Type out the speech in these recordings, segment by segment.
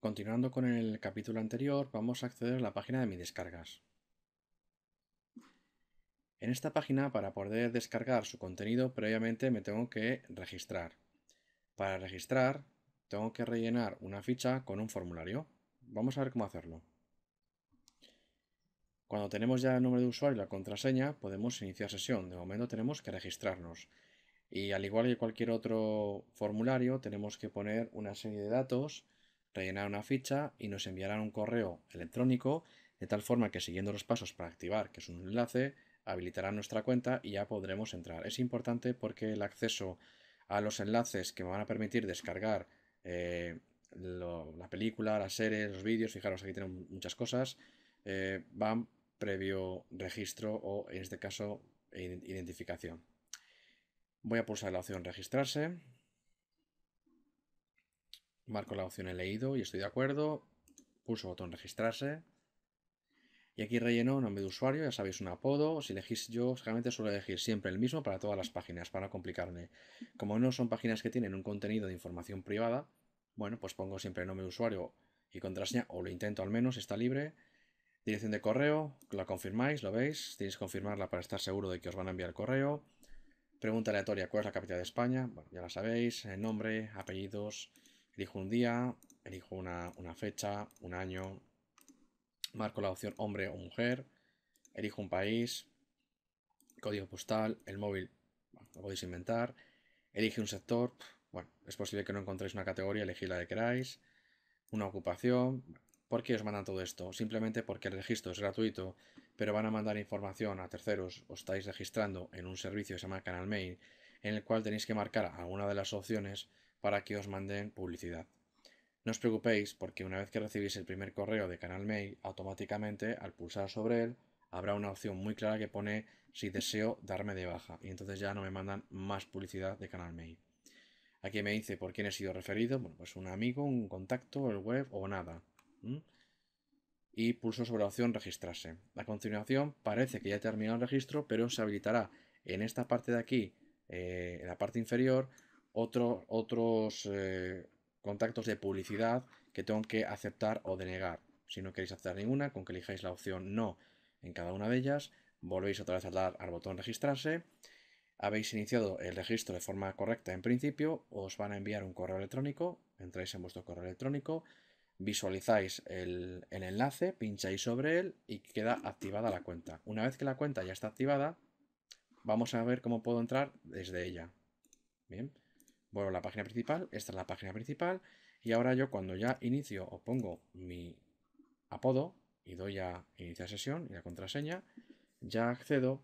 Continuando con el capítulo anterior, vamos a acceder a la página de mis descargas. En esta página, para poder descargar su contenido, previamente me tengo que registrar. Para registrar, tengo que rellenar una ficha con un formulario. Vamos a ver cómo hacerlo. Cuando tenemos ya el nombre de usuario y la contraseña, podemos iniciar sesión. De momento tenemos que registrarnos. Y al igual que cualquier otro formulario, tenemos que poner una serie de datos rellenar una ficha y nos enviarán un correo electrónico de tal forma que siguiendo los pasos para activar, que es un enlace, habilitarán nuestra cuenta y ya podremos entrar. Es importante porque el acceso a los enlaces que me van a permitir descargar eh, la película, las series, los vídeos, fijaros aquí tienen muchas cosas, eh, van previo registro o en este caso identificación. Voy a pulsar la opción registrarse Marco la opción he leído y estoy de acuerdo. Pulso botón registrarse. Y aquí relleno nombre de usuario, ya sabéis, un apodo. Si elegís yo, solamente suelo elegir siempre el mismo para todas las páginas, para no complicarme. Como no son páginas que tienen un contenido de información privada, bueno, pues pongo siempre nombre de usuario y contraseña, o lo intento al menos, está libre. Dirección de correo, la confirmáis, lo veis, tenéis que confirmarla para estar seguro de que os van a enviar correo. Pregunta aleatoria, ¿cuál es la capital de España? Bueno, ya la sabéis, eh, nombre, apellidos, Elijo un día, elijo una, fecha, un año, marco la opción hombre o mujer, elijo un país, código postal, el móvil, lo podéis inventar, elige un sector, bueno, es posible que no encontréis una categoría, elegid la que queráis, una ocupación, ¿por qué os mandan todo esto? Simplemente porque el registro es gratuito, pero van a mandar información a terceros, os estáis registrando en un servicio que se llama Canal Mail, en el cual tenéis que marcar alguna de las opciones para que os manden publicidad. No os preocupéis porque una vez que recibís el primer correo de Canal Mail, automáticamente al pulsar sobre él habrá una opción muy clara que pone si deseo darme de baja y entonces ya no me mandan más publicidad de Canal Mail. Aquí me dice por quién he sido referido, bueno, pues un amigo, un contacto, el web o nada. Y pulso sobre la opción registrarse. A continuación parece que ya he terminado el registro, pero se habilitará en esta parte de aquí, eh, en la parte inferior, otros eh, contactos de publicidad que tengo que aceptar o denegar. Si no queréis aceptar ninguna, con que elijáis la opción no en cada una de ellas, volvéis otra vez a dar al botón registrarse. Habéis iniciado el registro de forma correcta en principio, os van a enviar un correo electrónico, entráis en vuestro correo electrónico, visualizáis el, el enlace, pincháis sobre él y queda activada la cuenta. Una vez que la cuenta ya está activada, vamos a ver cómo puedo entrar desde ella. Bien. Vuelvo a la página principal, esta es la página principal, y ahora yo cuando ya inicio o pongo mi apodo y doy a iniciar sesión y la contraseña, ya accedo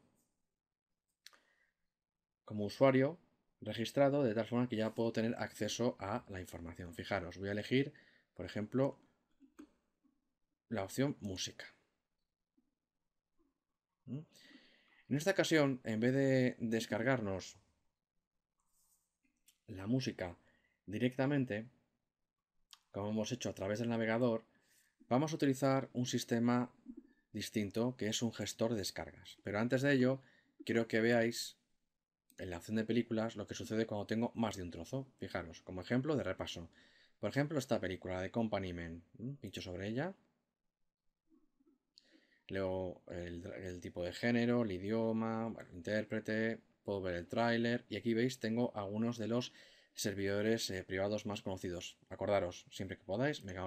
como usuario registrado de tal forma que ya puedo tener acceso a la información. Fijaros, voy a elegir, por ejemplo, la opción música. ¿Mm? En esta ocasión, en vez de descargarnos la música directamente, como hemos hecho a través del navegador, vamos a utilizar un sistema distinto que es un gestor de descargas. Pero antes de ello, quiero que veáis en la opción de películas lo que sucede cuando tengo más de un trozo. Fijaros, como ejemplo de repaso. Por ejemplo, esta película de Company Men. Pincho sobre ella. Leo el, el tipo de género, el idioma, el intérprete, puedo ver el tráiler y aquí veis tengo algunos de los servidores eh, privados más conocidos. Acordaros, siempre que podáis, mega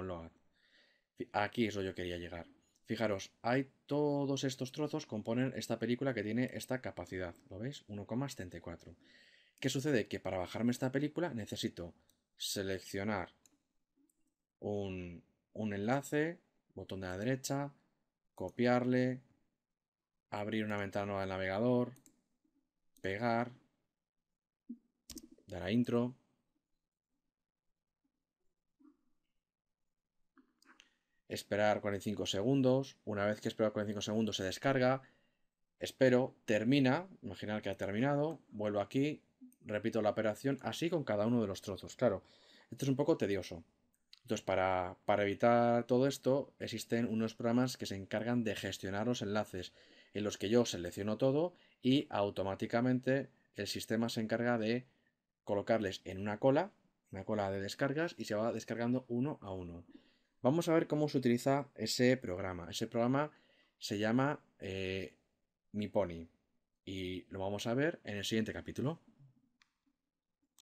Aquí es donde yo quería llegar. Fijaros, hay todos estos trozos componen esta película que tiene esta capacidad. ¿Lo veis? 1,74. ¿Qué sucede? Que para bajarme esta película necesito seleccionar un, un enlace, botón de la derecha, copiarle, abrir una ventana nueva del navegador, pegar, dar a intro. Esperar 45 segundos. Una vez que espero 45 segundos se descarga. Espero, termina, imaginar que ha terminado, vuelvo aquí, repito la operación, así con cada uno de los trozos. Claro, esto es un poco tedioso. Entonces, para, para, evitar todo esto, existen unos programas que se encargan de gestionar los enlaces, en los que yo selecciono todo y automáticamente el sistema se encarga de colocarles en una cola, una cola de descargas y se va descargando uno a uno. Vamos a ver cómo se utiliza ese programa. Ese programa se llama eh, Mi Pony y lo vamos a ver en el siguiente capítulo.